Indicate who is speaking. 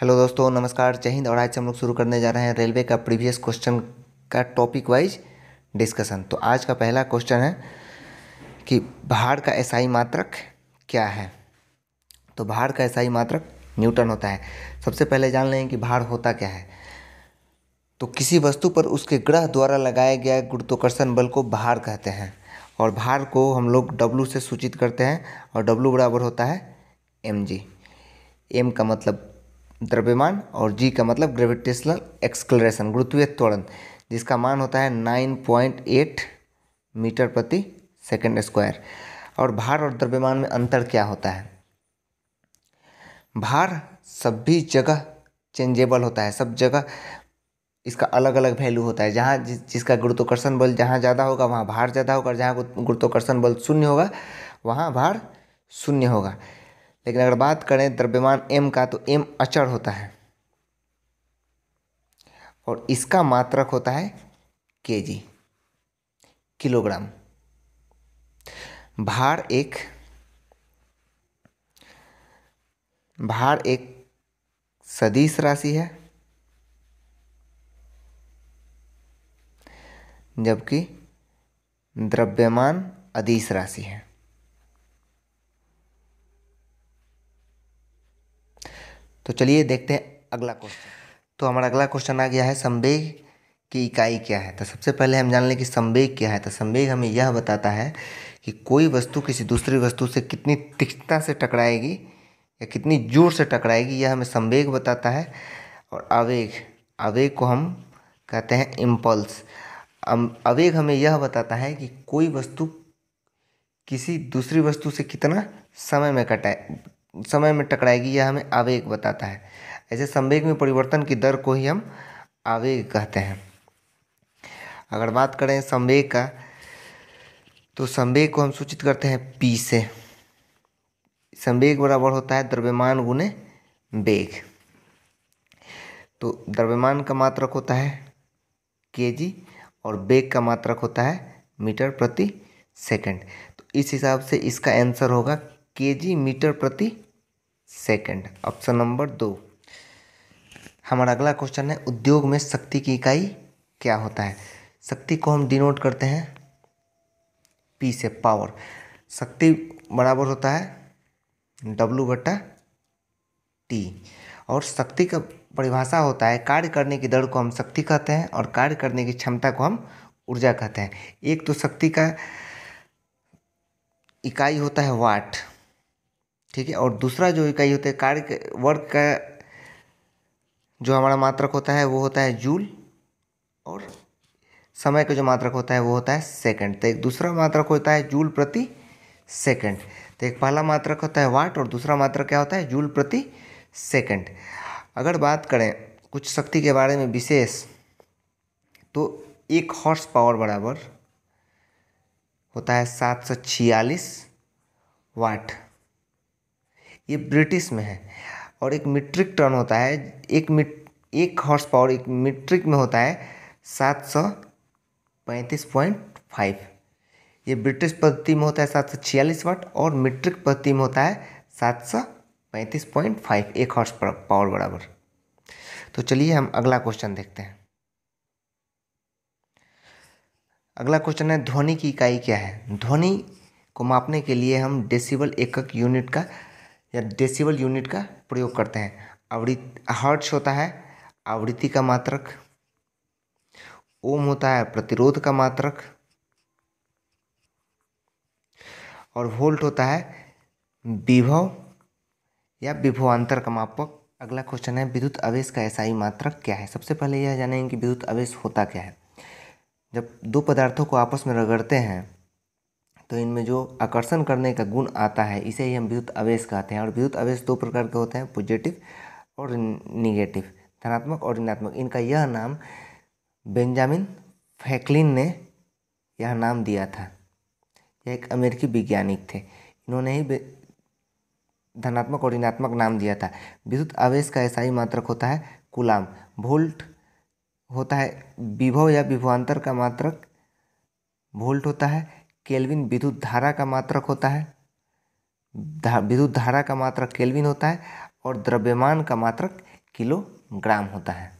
Speaker 1: hello दोस्तों नमस्कार जय हिंद और आज से हम लोग शुरू करने जा रहे हैं रेलवे का प्रीवियस क्वेश्चन का टॉपिक वाइज डिस्कशन तो आज का पहला क्वेश्चन है कि भार का एसआई मात्रक क्या है तो भार का एसआई मात्रक न्यूटन होता है सबसे पहले जान लें कि भार होता क्या है तो किसी वस्तु पर उसके ग्रह द्वारा लगाया गया गुरुत्वाकर्षण बल को भार कहते हैं और भार को हम लोग डब्लू से सूचित करते हैं और डब्लू बराबर होता है एम जी एम का मतलब द्रव्यमान और जी का मतलब ग्रेविटेशनल एक्सक्लरेशन गुरुत्वीय त्वरण जिसका मान होता है नाइन पॉइंट एट मीटर प्रति सेकेंड स्क्वायर और भार और द्रव्यमान में अंतर क्या होता है भार सभी जगह चेंजेबल होता है सब जगह इसका अलग अलग वैल्यू होता है जहाँ जिस जिसका गुरुत्वाकर्षण बल जहाँ ज़्यादा होगा वहाँ भार ज़्यादा होगा और जहाँ गुरुत्वाकर्षण बल शून्य होगा वहाँ भार शून्य होगा लेकिन अगर बात करें द्रव्यमान एम का तो एम अचर होता है और इसका मात्रक होता है जी किलोग्राम भार एक भार एक सदिश राशि है जबकि द्रव्यमान अधिस राशि है तो चलिए देखते हैं अगला क्वेश्चन तो हमारा अगला क्वेश्चन आ गया है संवेग की इकाई क्या है तो सबसे पहले हम जान लें कि संवेग क्या है तो संवेग हमें यह बताता है कि कोई वस्तु किसी दूसरी वस्तु से कितनी तीक्ष्णता से टकराएगी या कितनी जोर से टकराएगी यह हमें संवेग बताता है और आवेग आवेग को हम कहते हैं इम्पल्स आवेग हमें यह बताता है कि कोई वस्तु किसी दूसरी वस्तु से कितना समय में कटाए समय में टकराएगी यह हमें आवेग बताता है ऐसे संवेग में परिवर्तन की दर को ही हम आवेग कहते हैं अगर बात करें संवेग का तो संवेग को हम सूचित करते हैं पी से संवेग बराबर होता है द्रव्यमान गुने वेग तो द्रव्यमान का मात्रक होता है केजी और वेग का मात्रक होता है मीटर प्रति सेकंड तो इस हिसाब से इसका आंसर होगा केजी मीटर प्रति सेकंड ऑप्शन नंबर दो हमारा अगला क्वेश्चन है उद्योग में शक्ति की इकाई क्या होता है शक्ति को हम डिनोट करते हैं पी से पावर शक्ति बराबर होता है डब्लू बटा टी और शक्ति का परिभाषा होता है कार्य करने की दर को हम शक्ति कहते हैं और कार्य करने की क्षमता को हम ऊर्जा कहते हैं एक तो शक्ति का इकाई होता है वाट ठीक है और दूसरा जो इकाई होता है कार्य वर्ग का जो हमारा मात्रक होता है वो होता है जूल और समय का जो मात्रक होता है वो होता है सेकंड तो एक दूसरा मात्रक होता है जूल प्रति सेकंड तो एक पहला मात्रक होता है वाट और दूसरा मात्रक क्या होता है जूल प्रति सेकंड अगर बात करें कुछ शक्ति के बारे में विशेष तो एक हॉर्स पावर बराबर होता है सात सौ छियालीस वाट ये ब्रिटिश में है और एक मीट्रिक टन होता है एक मिट एक हॉर्स पावर एक मीट्रिक में होता है सात सौ पैंतीस पॉइंट फाइव ये ब्रिटिश पद्धति में होता है सात सौ छियालीस वाट और मीट्रिक पद्धति में होता है सात सौ पैंतीस पॉइंट फाइव एक हॉर्स पावर बराबर तो चलिए हम अगला क्वेश्चन देखते हैं अगला क्वेश्चन है ध्वनि की इकाई क्या है ध्वनि को मापने के लिए हम डेसिबल एकक यूनिट का या डेसिबल यूनिट का प्रयोग करते हैं आवृत हर्ट्स होता है आवृत्ति का मात्रक ओम होता है प्रतिरोध का मात्रक और वोल्ट होता है विभव या विभवांतर का मापक अगला क्वेश्चन है विद्युत आवेश का ही मात्रक क्या है सबसे पहले यह जानेंगे कि विद्युत आवेश होता क्या है जब दो पदार्थों को आपस में रगड़ते हैं तो इनमें जो आकर्षण करने का गुण आता है इसे ही हम विद्युत आवेश कहते हैं और विद्युत आवेश दो प्रकार के होते हैं पॉजिटिव और निगेटिव धनात्मक और ऋणात्मक इनका यह नाम बेंजामिन फैकलिन ने यह नाम दिया था यह एक अमेरिकी वैज्ञानिक थे इन्होंने ही धनात्मक और ऋणात्मक नाम दिया था विद्युत आवेश का ऐसा ही मात्रक होता है कुलाम वोल्ट होता है विभव या विभवांतर का मात्रक वोल्ट होता है केल्विन विद्युत धारा का मात्रक होता है विद्युत धारा का मात्रक केल्विन होता है और द्रव्यमान का मात्रक किलोग्राम होता है